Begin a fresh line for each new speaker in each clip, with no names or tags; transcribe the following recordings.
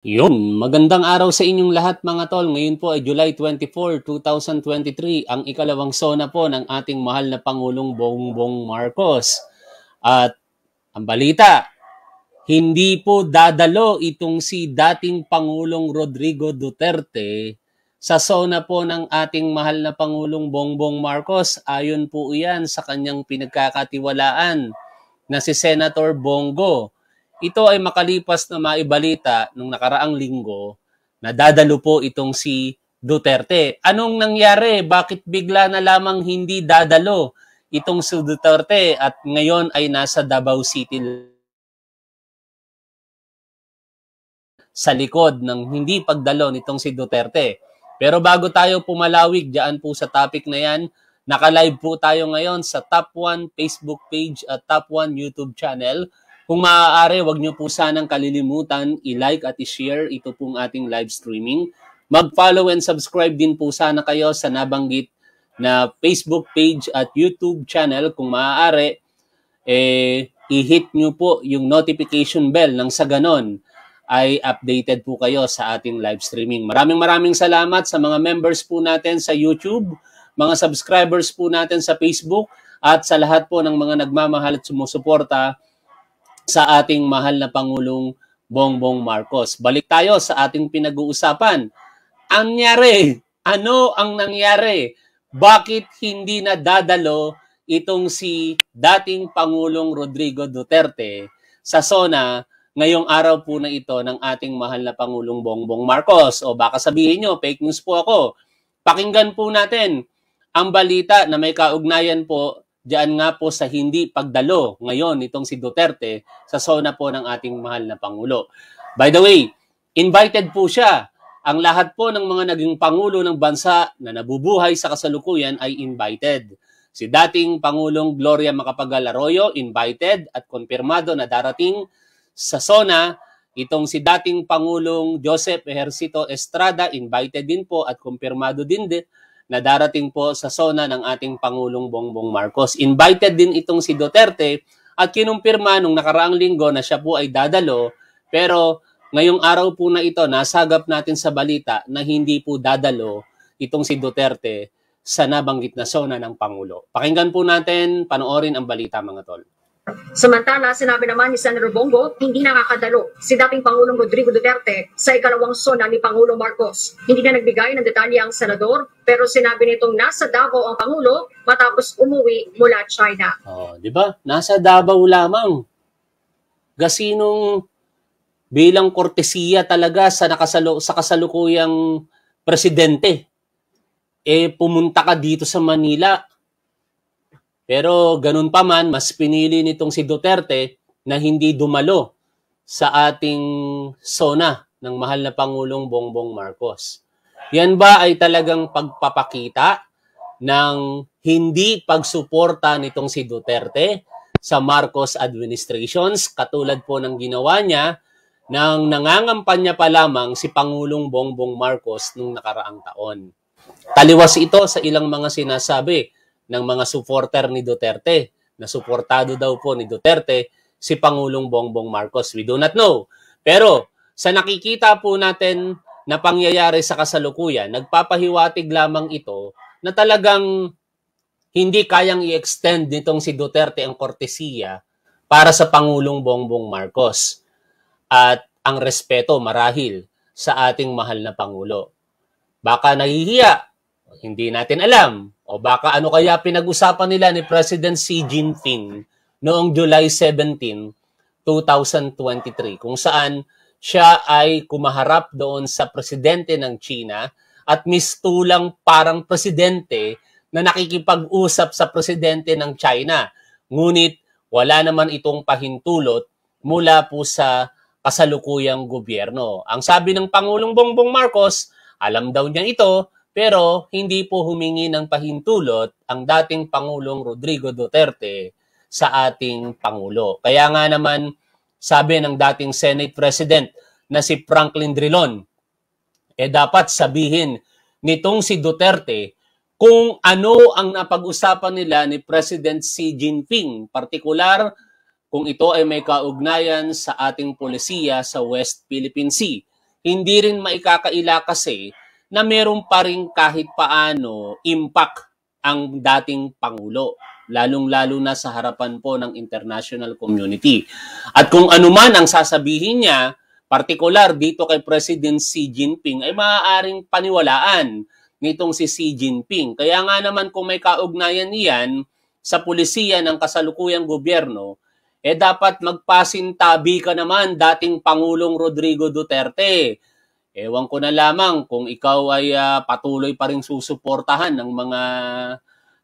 Yun, magandang araw sa inyong lahat mga tol. Ngayon po ay July 24, 2023, ang ikalawang sona po ng ating mahal na Pangulong Bongbong Marcos. At ang balita, hindi po dadalo itong si dating Pangulong Rodrigo Duterte sa sona po ng ating mahal na Pangulong Bongbong Marcos. Ayon po iyan sa kanyang pinagkakatiwalaan na si Senator Bongo ito ay makalipas na maibalita nung nakaraang linggo na dadalo po itong si Duterte. Anong nangyari? Bakit bigla na lamang hindi dadalo itong si Duterte at ngayon ay nasa Davao City sa likod ng hindi pagdalo nitong si Duterte. Pero bago tayo pumalawig diyan po sa topic na yan, naka-live po tayo ngayon sa Top 1 Facebook page at Top 1 YouTube channel. Kung maaari, wag niyo po sanang kalilimutan i-like at i-share ito pong ating live streaming. Mag-follow and subscribe din po sana kayo sa nabanggit na Facebook page at YouTube channel. Kung maaari, eh, i-hit niyo po yung notification bell nang sa ganon ay updated po kayo sa ating live streaming. Maraming maraming salamat sa mga members po natin sa YouTube, mga subscribers po natin sa Facebook, at sa lahat po ng mga nagmamahal at sumusuporta sa ating mahal na Pangulong Bongbong Marcos. Balik tayo sa ating pinag-uusapan. Ang nangyari? Ano ang nangyari? Bakit hindi na dadalo itong si dating Pangulong Rodrigo Duterte sa SONA ngayong araw po na ito ng ating mahal na Pangulong Bongbong Marcos? O baka sabihin nyo, fake news po ako. Pakinggan po natin ang balita na may kaugnayan po Diyan nga po sa hindi pagdalo ngayon itong si Duterte sa sona po ng ating mahal na Pangulo. By the way, invited po siya. Ang lahat po ng mga naging Pangulo ng bansa na nabubuhay sa kasalukuyan ay invited. Si dating Pangulong Gloria Macapagal Arroyo, invited at konfirmado na darating sa SONA Itong si dating Pangulong Joseph Ejercito Estrada, invited din po at kumpirmado din, din na darating po sa sona ng ating Pangulong Bongbong Marcos. Invited din itong si Duterte at kinumpirma nung nakaraang linggo na siya po ay dadalo pero ngayong araw po na ito nasagap natin sa balita na hindi po dadalo itong si Duterte sa nabanggit na sona ng Pangulo. Pakinggan po natin, panoorin ang balita mga tol. Samantala, sinabi naman ni Senator Bongo, hindi nakakadalo si dating Pangulong Rodrigo Duterte sa ikalawang sona ni Pangulong Marcos. Hindi na nagbigay ng detalye ang senador, pero sinabi nitong nasa Davao ang Pangulo matapos umuwi mula China. Oh, di ba? Nasa Davao lamang. Gasinong bilang kortesiya talaga sa, nakasalo, sa kasalukuyang presidente, eh pumunta ka dito sa Manila pero ganun pa man, mas pinili nitong si Duterte na hindi dumalo sa ating sona ng mahal na Pangulong Bongbong Marcos. Yan ba ay talagang pagpapakita ng hindi pagsuporta nitong si Duterte sa Marcos administrations katulad po ng ginawa niya nang nangangampanya pa lamang si Pangulong Bongbong Marcos nung nakaraang taon. Taliwas ito sa ilang mga sinasabi ng mga supporter ni Duterte na suportado daw po ni Duterte si Pangulong Bongbong Marcos. We do not know. Pero sa nakikita po natin na pangyayari sa kasalukuyan, nagpapahiwatig lamang ito na talagang hindi kayang i-extend nitong si Duterte ang kortesiya para sa Pangulong Bongbong Marcos at ang respeto marahil sa ating mahal na Pangulo. Baka nahihiya, hindi natin alam. O baka ano kaya pinag-usapan nila ni President Xi Jinping noong July 17, 2023 kung saan siya ay kumaharap doon sa presidente ng China at mistulang parang presidente na nakikipag-usap sa presidente ng China. Ngunit wala naman itong pahintulot mula po sa kasalukuyang gobyerno. Ang sabi ng Pangulong Bongbong Marcos, alam daw niya ito pero hindi po humingi ng pahintulot ang dating Pangulong Rodrigo Duterte sa ating Pangulo. Kaya nga naman sabi ng dating Senate President na si Franklin Drilon, eh dapat sabihin nitong si Duterte kung ano ang napag-usapan nila ni President Xi Jinping, partikular kung ito ay may kaugnayan sa ating polisiya sa West Philippine Sea. Hindi rin maikakaila kasi na meron pa rin kahit paano impact ang dating Pangulo, lalong-lalo na sa harapan po ng international community. At kung ano man ang sasabihin niya, partikular dito kay President Xi Jinping, ay maaaring paniwalaan nitong si Xi Jinping. Kaya nga naman kung may kaugnayan niyan sa pulisiya ng kasalukuyang gobyerno, eh dapat magpasintabi ka naman dating Pangulong Rodrigo Duterte Ewan ko na lamang kung ikaw ay uh, patuloy pa rin susuportahan ng mga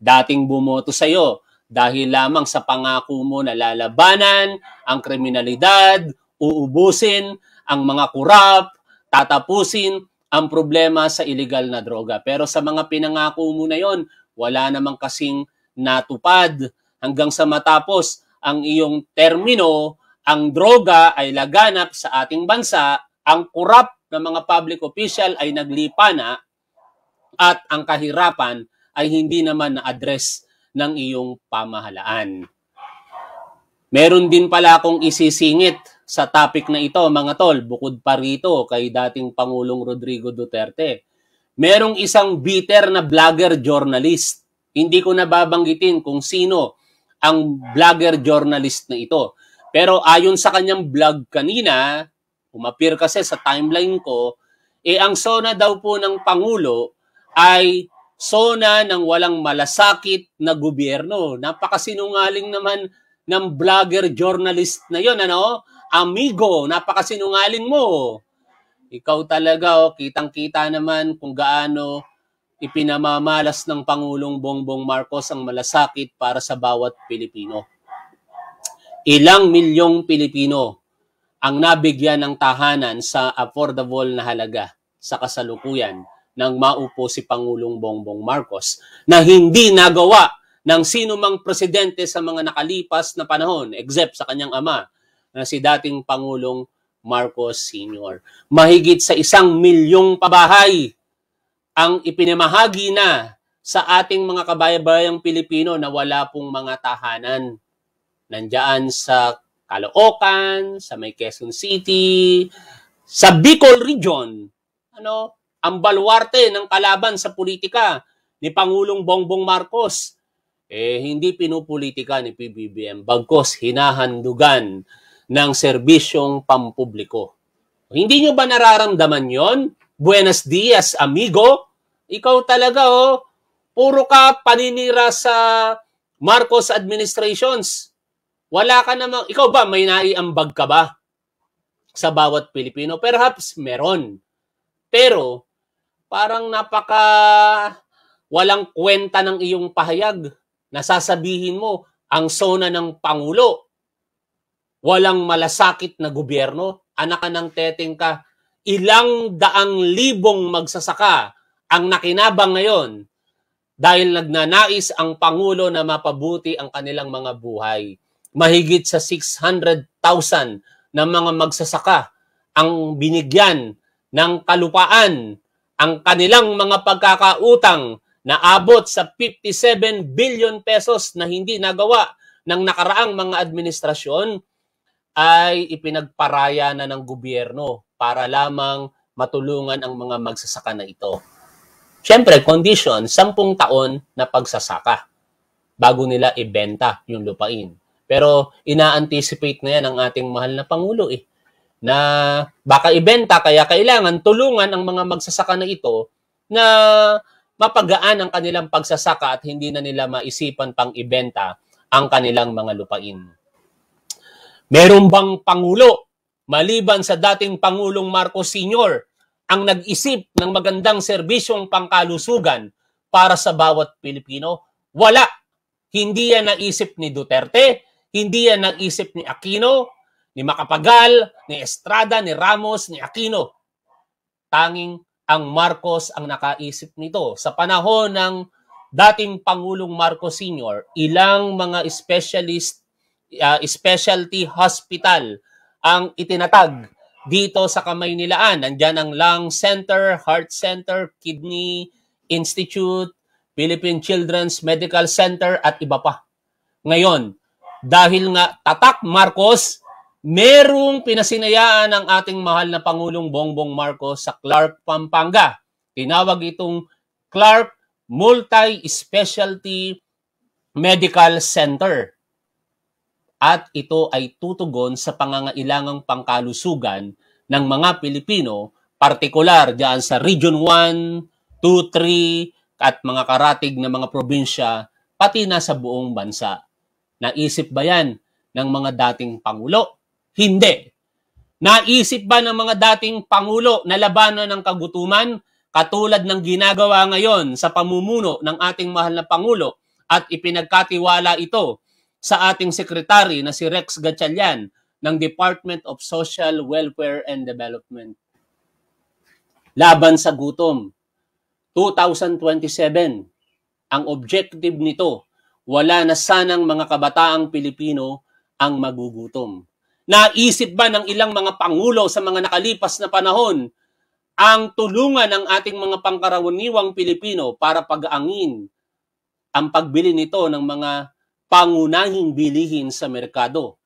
dating bumoto sa iyo dahil lamang sa pangako mo na lalabanan ang kriminalidad, uubusin ang mga kurap, tatapusin ang problema sa ilegal na droga. Pero sa mga pinangako mo na yon, wala namang kasing natupad hanggang sa matapos ang iyong termino, ang droga ay laganap sa ating bansa, ang kurap ng mga public official ay naglipa na at ang kahirapan ay hindi naman na-address ng iyong pamahalaan. Meron din pala akong isisingit sa topic na ito mga tol, bukod pa rito kay dating Pangulong Rodrigo Duterte. Merong isang bitter na vlogger journalist. Hindi ko nababanggitin kung sino ang vlogger journalist na ito. Pero ayon sa kanyang blog kanina, umapir kasi sa timeline ko, eh ang SONA daw po ng Pangulo ay SONA ng walang malasakit na gobyerno. Napakasinungaling naman ng vlogger journalist na yon ano? Amigo, napakasinungaling mo. Ikaw talaga, oh, kitang-kita naman kung gaano ipinamamalas ng Pangulong Bongbong Marcos ang malasakit para sa bawat Pilipino. Ilang milyong Pilipino ang nabigyan ng tahanan sa affordable na halaga sa kasalukuyan ng maupo si Pangulong Bongbong Marcos na hindi nagawa ng sino mang presidente sa mga nakalipas na panahon except sa kanyang ama na si dating Pangulong Marcos Sr. Mahigit sa isang milyong pabahay ang ipinamahagi na sa ating mga kabayabayang Pilipino na wala pong mga tahanan. Nandiyan sa Caloocan, sa may Quezon City, sa Bicol Region, ano, ang baluarte ng kalaban sa politika ni Pangulong Bongbong Marcos. Eh, hindi pinupolitika ni PBBM, bagkos hinahandugan ng serbisyong pampubliko. Hindi nyo ba nararamdaman yon? Buenos dias, amigo. Ikaw talaga, oh. Puro ka paninira sa Marcos administrations. Wala ka namang, ikaw ba, may naiambag ka ba sa bawat Pilipino? Perhaps meron. Pero, parang napaka walang kwenta ng iyong pahayag. na sasabihin mo, ang sona ng Pangulo, walang malasakit na gobyerno, anak ka ng teteng ka, ilang daang libong magsasaka ang nakinabang ngayon dahil nagnanais ang Pangulo na mapabuti ang kanilang mga buhay mahigit sa 600,000 na mga magsasaka ang binigyan ng kalupaan ang kanilang mga pagkakautang na abot sa 57 billion pesos na hindi nagawa ng nakaraang mga administrasyon ay ipinagparaya na ng gobyerno para lamang matulungan ang mga magsasaka na ito. Siyempre, condition, 10 taon na pagsasaka bago nila ibenta yung lupain. Pero ina-anticipate na yan ng ating mahal na Pangulo eh. Na baka ibenta kaya kailangan tulungan ang mga magsasaka na ito na mapagaan ang kanilang pagsasaka at hindi na nila maisipan pang ibenta ang kanilang mga lupain. Meron bang Pangulo, maliban sa dating Pangulong Marcos Sr., ang nag-isip ng magandang serbisyong pangkalusugan para sa bawat Pilipino? Wala. Hindi yan naisip ni Duterte, hindi yan nag-isip ni Aquino, ni Macapagal, ni Estrada, ni Ramos, ni Aquino. Tanging ang Marcos ang nakaisip nito. Sa panahon ng dating Pangulong Marcos Sr., ilang mga specialist, uh, specialty hospital ang itinatag dito sa kamay nilaan. Nandyan ang Lung Center, Heart Center, Kidney Institute, Philippine Children's Medical Center at iba pa. Ngayon, dahil nga tatak Marcos, merong pinasinayaan ang ating mahal na Pangulong Bongbong Marcos sa Clark, Pampanga. Tinawag itong Clark Multi-Specialty Medical Center. At ito ay tutugon sa pangangailangang pangkalusugan ng mga Pilipino, partikular diyan sa Region 1, 2, 3, at mga karatig na mga probinsya, pati na sa buong bansa. Naisip ba yan ng mga dating Pangulo? Hindi. Naisip ba ng mga dating Pangulo na labanan ng kagutuman katulad ng ginagawa ngayon sa pamumuno ng ating mahal na Pangulo at ipinagkatiwala ito sa ating sekretary na si Rex Gatchalian ng Department of Social Welfare and Development. Laban sa gutom. 2027. Ang objective nito wala na sanang mga kabataang Pilipino ang magugutom. Naisip ba ng ilang mga pangulo sa mga nakalipas na panahon ang tulungan ng ating mga pangkarawaniwang Pilipino para pag-angin ang pagbili nito ng mga pangunahing bilihin sa merkado?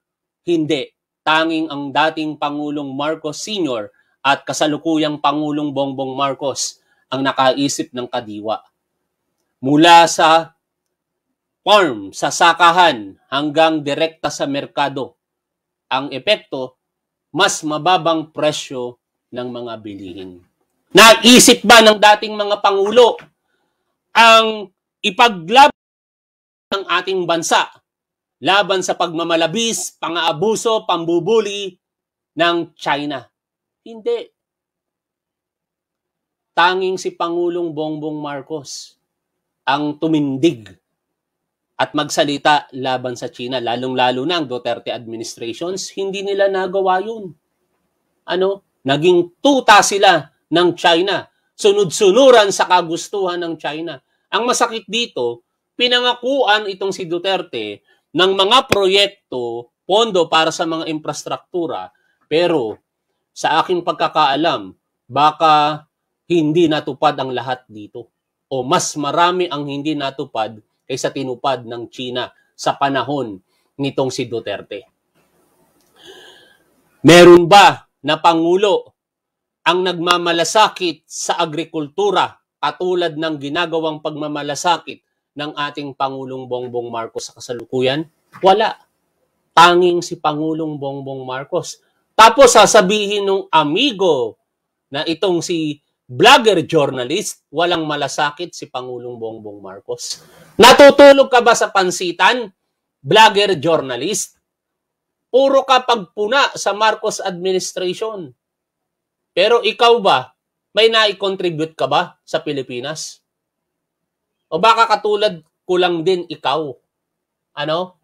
Hindi. Tanging ang dating Pangulong Marcos Sr. at kasalukuyang Pangulong Bongbong Marcos ang nakaisip ng kadiwa. Mula sa farm sa sakahan hanggang direkta sa merkado. Ang epekto, mas mababang presyo ng mga bilihin. Naisip ba ng dating mga pangulo ang ipaglaban ng ating bansa laban sa pagmamalabis, pangaabuso, pambubuli ng China? Hindi. Tanging si Pangulong Bongbong Marcos ang tumindig at magsalita laban sa China, lalong-lalo na ang Duterte administrations, hindi nila nagawa yun. Ano? Naging tuta sila ng China. Sunod-sunuran sa kagustuhan ng China. Ang masakit dito, pinangakuan itong si Duterte ng mga proyekto, pondo para sa mga infrastruktura, pero sa aking pagkakaalam, baka hindi natupad ang lahat dito o mas marami ang hindi natupad kaysa tinupad ng China sa panahon nitong si Duterte. Meron ba na Pangulo ang nagmamalasakit sa agrikultura katulad ng ginagawang pagmamalasakit ng ating Pangulong Bongbong Marcos sa kasalukuyan? Wala. Tanging si Pangulong Bongbong Marcos. Tapos sasabihin ng amigo na itong si Blogger journalist, walang malasakit si Pangulong Bongbong Marcos. Natutulog ka ba sa pansitan? Blogger journalist. Puro ka pagpuna sa Marcos administration. Pero ikaw ba, may nai-contribute ka ba sa Pilipinas? O baka katulad ko lang din ikaw. Ano?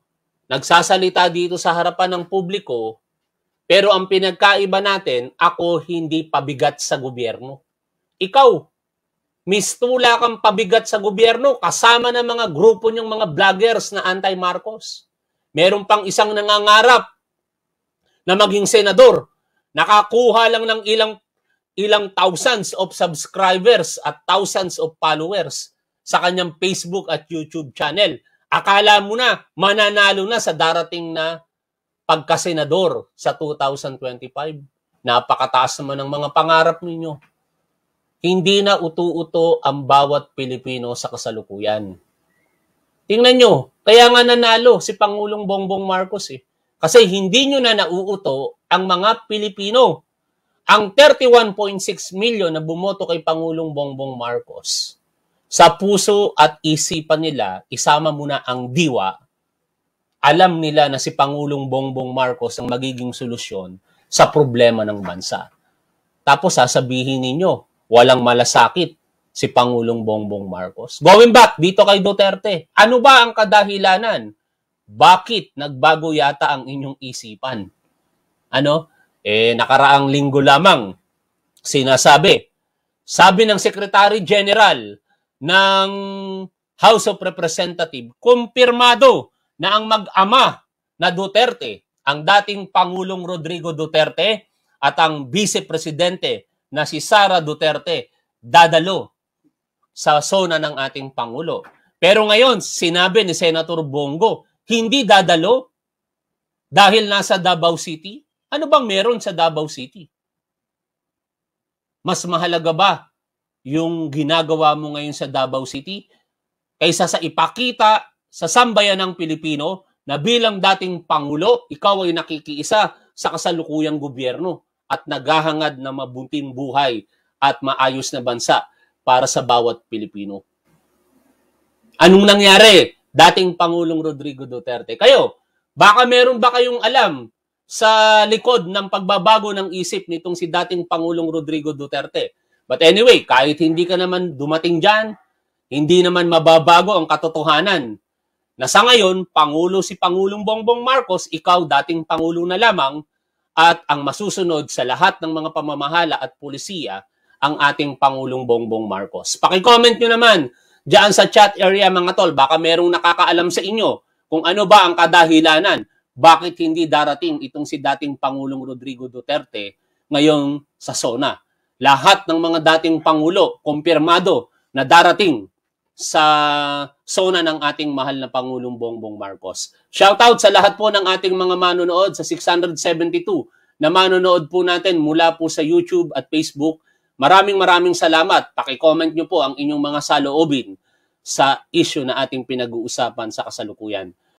Nagsasalita dito sa harapan ng publiko, pero ang pinagkaiba natin, ako hindi pabigat sa gobyerno ikaw, mistula kang pabigat sa gobyerno kasama ng mga grupo niyong mga vloggers na anti-Marcos. Meron pang isang nangangarap na maging senador. Nakakuha lang ng ilang ilang thousands of subscribers at thousands of followers sa kanyang Facebook at YouTube channel. Akala mo na mananalo na sa darating na pagkasenador sa 2025. Napakataas naman ng mga pangarap ninyo hindi na utu-uto ang bawat Pilipino sa kasalukuyan. Tingnan nyo, kaya nga nanalo si Pangulong Bongbong Marcos eh. Kasi hindi nyo na nauuto ang mga Pilipino. Ang 31.6 milyon na bumoto kay Pangulong Bongbong Marcos. Sa puso at isipan nila, isama muna ang diwa. Alam nila na si Pangulong Bongbong Marcos ang magiging solusyon sa problema ng bansa. Tapos sasabihin ninyo, walang malasakit si Pangulong Bongbong Marcos. Going back dito kay Duterte, ano ba ang kadahilanan? Bakit nagbago yata ang inyong isipan? Ano? Eh, nakaraang linggo lamang sinasabi. Sabi ng Secretary General ng House of Representatives, kumpirmado na ang mag-ama na Duterte, ang dating Pangulong Rodrigo Duterte at ang Vice Presidente na si Sara Duterte dadalo sa sona ng ating Pangulo. Pero ngayon, sinabi ni Senator Bongo, hindi dadalo dahil nasa Davao City. Ano bang meron sa Davao City? Mas mahalaga ba yung ginagawa mo ngayon sa Davao City kaysa sa ipakita sa sambayan ng Pilipino na bilang dating Pangulo, ikaw ay nakikiisa sa kasalukuyang gobyerno at naghahangad na mabuting buhay at maayos na bansa para sa bawat Pilipino. Anong nangyari? Dating Pangulong Rodrigo Duterte. Kayo, baka meron ba kayong alam sa likod ng pagbabago ng isip nitong si dating Pangulong Rodrigo Duterte? But anyway, kahit hindi ka naman dumating dyan, hindi naman mababago ang katotohanan na sa ngayon, Pangulo si Pangulong Bongbong Marcos, ikaw dating Pangulo na lamang, at ang masusunod sa lahat ng mga pamamahala at pulisiya ang ating Pangulong Bongbong Marcos. Paki-comment nyo naman diyan sa chat area mga tol, baka merong nakakaalam sa inyo kung ano ba ang kadahilanan bakit hindi darating itong si dating Pangulong Rodrigo Duterte ngayong sa SONA. Lahat ng mga dating Pangulo, kumpirmado na darating sa sona ng ating mahal na Pangulong Bongbong Marcos. Shoutout sa lahat po ng ating mga manonood sa 672 na manonood po natin mula po sa YouTube at Facebook. Maraming maraming salamat. Paki-comment nyo po ang inyong mga saloobin sa issue na ating pinag-uusapan sa kasalukuyan.